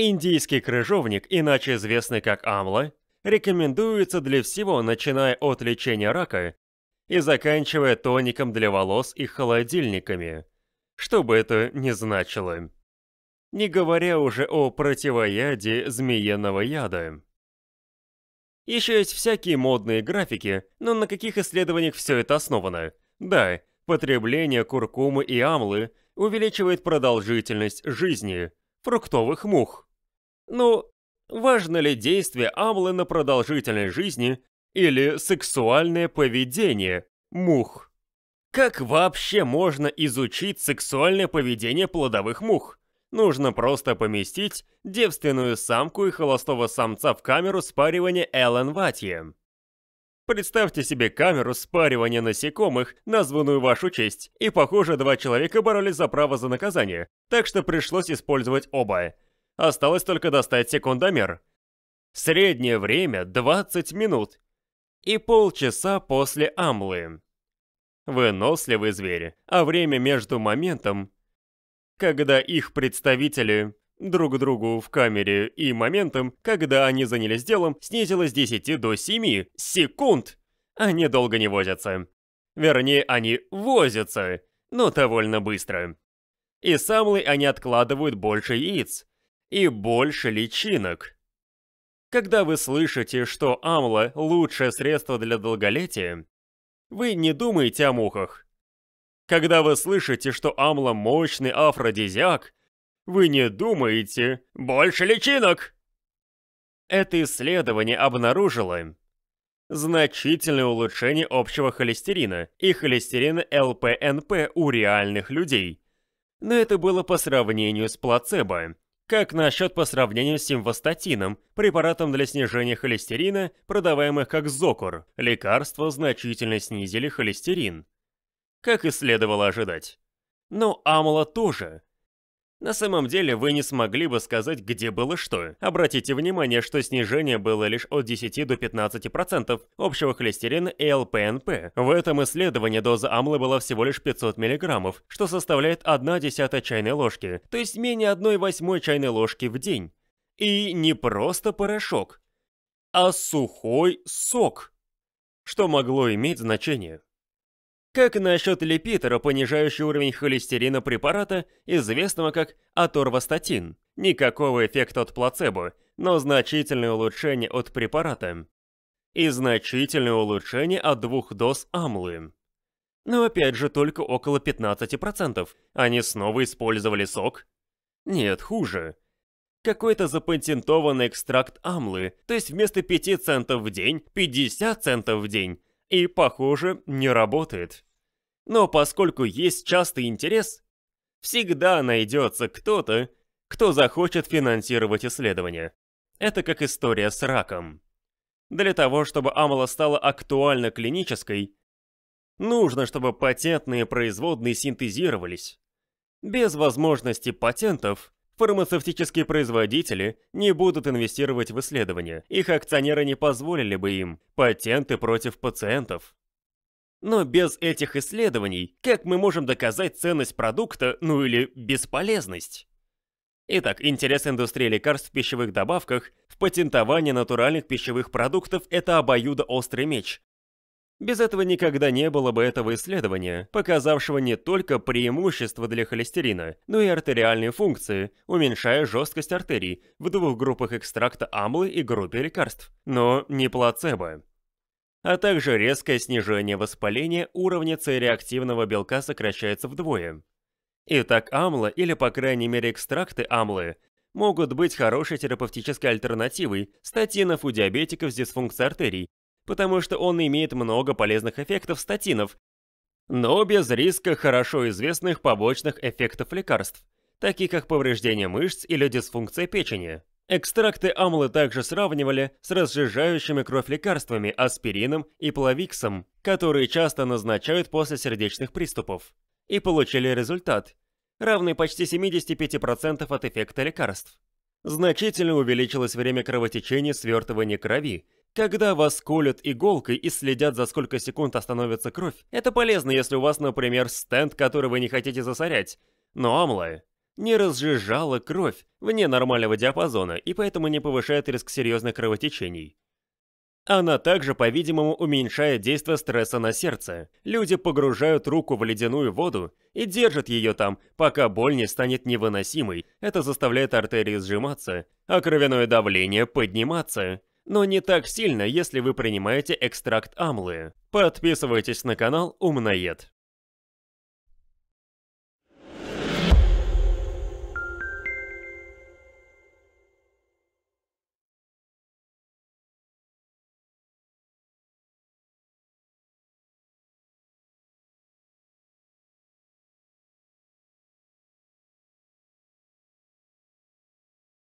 Индийский крыжовник, иначе известный как амла, рекомендуется для всего, начиная от лечения рака и заканчивая тоником для волос и холодильниками, что бы это ни значило. Не говоря уже о противояде змеиного яда. Еще есть всякие модные графики, но на каких исследованиях все это основано? Да, потребление куркумы и амлы увеличивает продолжительность жизни фруктовых мух. Ну, важно ли действие амлы на продолжительность жизни или сексуальное поведение мух? Как вообще можно изучить сексуальное поведение плодовых мух? Нужно просто поместить девственную самку и холостого самца в камеру спаривания Эллен Ватье. Представьте себе камеру спаривания насекомых, названную вашу честь, и похоже, два человека боролись за право за наказание, так что пришлось использовать оба. Осталось только достать секундомер. Среднее время 20 минут. И полчаса после амлы. Выносливые звери, а время между моментом, когда их представители друг другу в камере и моментом, когда они занялись делом, снизилось с 10 до 7 секунд. Они долго не возятся. Вернее, они возятся, но довольно быстро. И самлы они откладывают больше яиц и больше личинок. Когда вы слышите, что амла – лучшее средство для долголетия, вы не думаете о мухах. Когда вы слышите, что амла – мощный афродизиак, вы не думаете «больше личинок». Это исследование обнаружило значительное улучшение общего холестерина и холестерина ЛПНП у реальных людей. Но это было по сравнению с плацебо – как насчет по сравнению с симвастатином, препаратом для снижения холестерина, продаваемых как Зокор? Лекарства значительно снизили холестерин. Как и следовало ожидать. Но амла тоже. На самом деле вы не смогли бы сказать, где было что. Обратите внимание, что снижение было лишь от 10 до 15% общего холестерина и ЛПНП. В этом исследовании доза амлы была всего лишь 500 мг, что составляет 1 десятая чайной ложки, то есть менее 1 восьмой чайной ложки в день. И не просто порошок, а сухой сок, что могло иметь значение. Как насчет липитера, понижающий уровень холестерина препарата, известного как аторвастатин? Никакого эффекта от плацебо, но значительное улучшение от препарата. И значительное улучшение от двух доз амлы. Но опять же, только около 15%. Они снова использовали сок? Нет, хуже. Какой-то запатентованный экстракт амлы, то есть вместо 5 центов в день, 50 центов в день. И, похоже, не работает. Но поскольку есть частый интерес, всегда найдется кто-то, кто захочет финансировать исследования. Это как история с раком. Для того, чтобы амала стала актуально клинической, нужно, чтобы патентные производные синтезировались. Без возможности патентов фармацевтические производители не будут инвестировать в исследования, их акционеры не позволили бы им патенты против пациентов. Но без этих исследований, как мы можем доказать ценность продукта, ну или бесполезность? Итак, интерес индустрии лекарств в пищевых добавках в патентовании натуральных пищевых продуктов – это обоюдоострый меч. Без этого никогда не было бы этого исследования, показавшего не только преимущества для холестерина, но и артериальные функции, уменьшая жесткость артерий в двух группах экстракта амлы и группе лекарств, но не плацебо а также резкое снижение воспаления уровня С-реактивного белка сокращается вдвое. Итак, амла или по крайней мере экстракты амлы могут быть хорошей терапевтической альтернативой статинов у диабетиков с дисфункцией артерий, потому что он имеет много полезных эффектов статинов, но без риска хорошо известных побочных эффектов лекарств, таких как повреждение мышц или дисфункция печени. Экстракты амлы также сравнивали с разжижающими кровь лекарствами аспирином и плавиксом, которые часто назначают после сердечных приступов, и получили результат, равный почти 75% от эффекта лекарств. Значительно увеличилось время кровотечения свертывания крови, когда вас колют иголкой и следят, за сколько секунд остановится кровь. Это полезно, если у вас, например, стенд, который вы не хотите засорять, но амлы не разжижала кровь вне нормального диапазона и поэтому не повышает риск серьезных кровотечений. Она также, по-видимому, уменьшает действие стресса на сердце. Люди погружают руку в ледяную воду и держат ее там, пока боль не станет невыносимой. Это заставляет артерии сжиматься, а кровяное давление подниматься. Но не так сильно, если вы принимаете экстракт амлы. Подписывайтесь на канал Умноед.